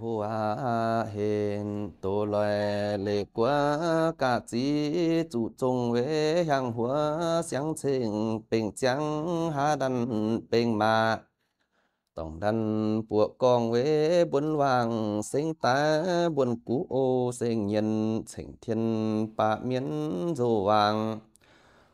hùa hiền tổ loài lệ quá cả chỉ chủ trùng về hàng hùa sáng trình bình trắng hà đàn bình mà tổng đàn bùa con với bốn vàng sinh ta buồn cú ô sinh nhân thành thiên bạ miến dù vàng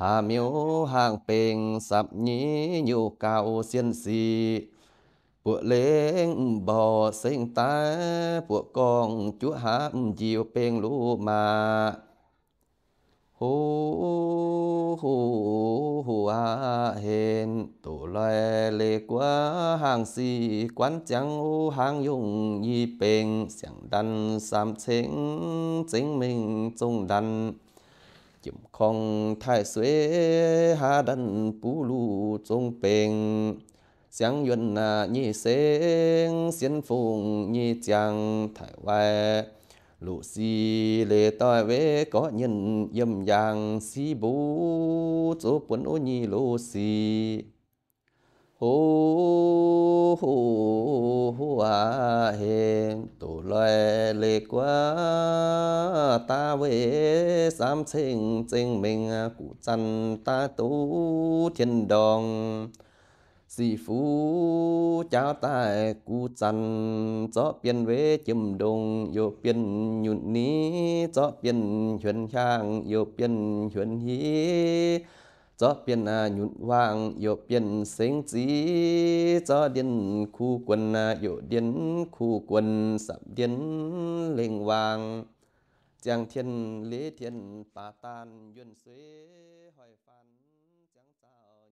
hà miếu hàng bền sạp nhí nhiều cao xiên xì bộ lễ bò sinh ta bộ con chúa hám diều bền lũ mà hú hú hú a hên tổ loài lệ quá hàng xì quán chẳng u hàng dùng nhị bền sẵn đan sam chính chính mình trung đan chụm con thái xuế hà đần bù lù trung bền sáng yuân na nhi sen xiên phùng nhi chàng thái hoài lũ xì lệ tòi vế có nhân yầm giang xí bú chỗ bốn ô nhi lô xì hu hu hu a hiền tu loài lệ quá ta về sam sinh sinh mình cụ chân ta tu thiên đồng sĩ phu cháu tại cụ chân cho biên về chim đồng yêu biên nhụn ní cho biên huyền khang yêu biên huyền hí จอเปียนอายุวางโย เปียนเสียงจีจอเดียนคู่กวนนาโยเดียนคู่กวนสับเดียนเล่งวางจางเทียนเลเทียนป่าตานยุนเสวยหอยฟัน